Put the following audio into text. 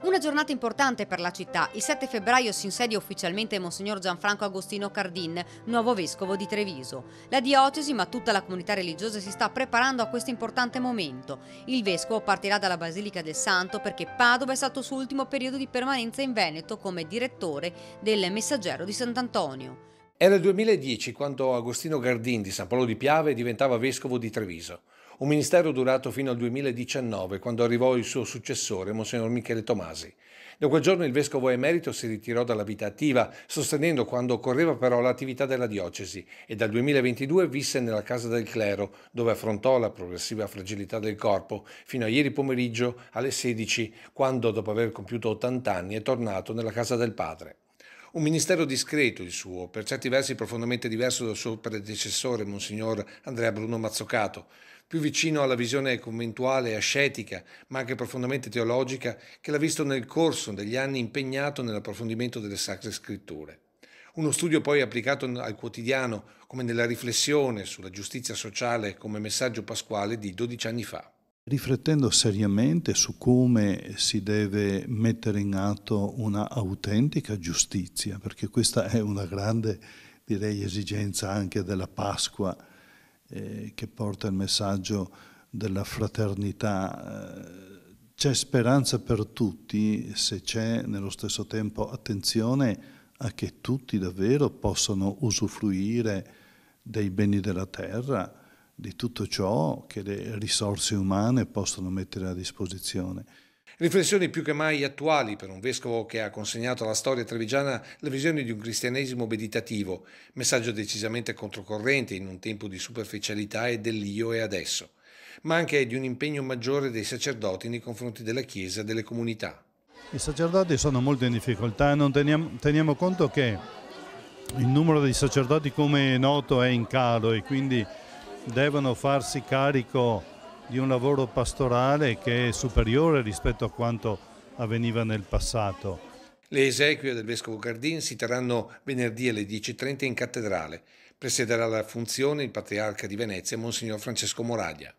Una giornata importante per la città. Il 7 febbraio si insedia ufficialmente Monsignor Gianfranco Agostino Cardin, nuovo vescovo di Treviso. La diocesi, ma tutta la comunità religiosa si sta preparando a questo importante momento. Il vescovo partirà dalla Basilica del Santo perché Padova è stato il suo ultimo periodo di permanenza in Veneto come direttore del Messaggero di Sant'Antonio. Era il 2010 quando Agostino Gardin di San Paolo di Piave diventava vescovo di Treviso, un ministero durato fino al 2019 quando arrivò il suo successore, Monsignor Michele Tomasi. Da quel giorno il vescovo emerito si ritirò dalla vita attiva, sostenendo quando occorreva però l'attività della diocesi e dal 2022 visse nella casa del clero, dove affrontò la progressiva fragilità del corpo, fino a ieri pomeriggio alle 16, quando dopo aver compiuto 80 anni è tornato nella casa del padre. Un ministero discreto il suo, per certi versi profondamente diverso dal suo predecessore, Monsignor Andrea Bruno Mazzocato, più vicino alla visione conventuale e ascetica, ma anche profondamente teologica, che l'ha visto nel corso degli anni impegnato nell'approfondimento delle sacre scritture. Uno studio poi applicato al quotidiano, come nella riflessione sulla giustizia sociale come messaggio pasquale di 12 anni fa riflettendo seriamente su come si deve mettere in atto una autentica giustizia, perché questa è una grande, direi, esigenza anche della Pasqua eh, che porta il messaggio della fraternità. Eh, c'è speranza per tutti se c'è nello stesso tempo attenzione a che tutti davvero possano usufruire dei beni della terra, di tutto ciò che le risorse umane possono mettere a disposizione. Riflessioni più che mai attuali per un vescovo che ha consegnato alla storia trevigiana la visione di un cristianesimo meditativo, messaggio decisamente controcorrente in un tempo di superficialità e dell'io e adesso, ma anche di un impegno maggiore dei sacerdoti nei confronti della Chiesa e delle comunità. I sacerdoti sono molto in difficoltà non teniamo, teniamo conto che il numero dei sacerdoti come è noto è in calo e quindi devono farsi carico di un lavoro pastorale che è superiore rispetto a quanto avveniva nel passato. Le esequie del Vescovo Gardin si terranno venerdì alle 10.30 in cattedrale. Presiderà la funzione il Patriarca di Venezia, Monsignor Francesco Moraglia.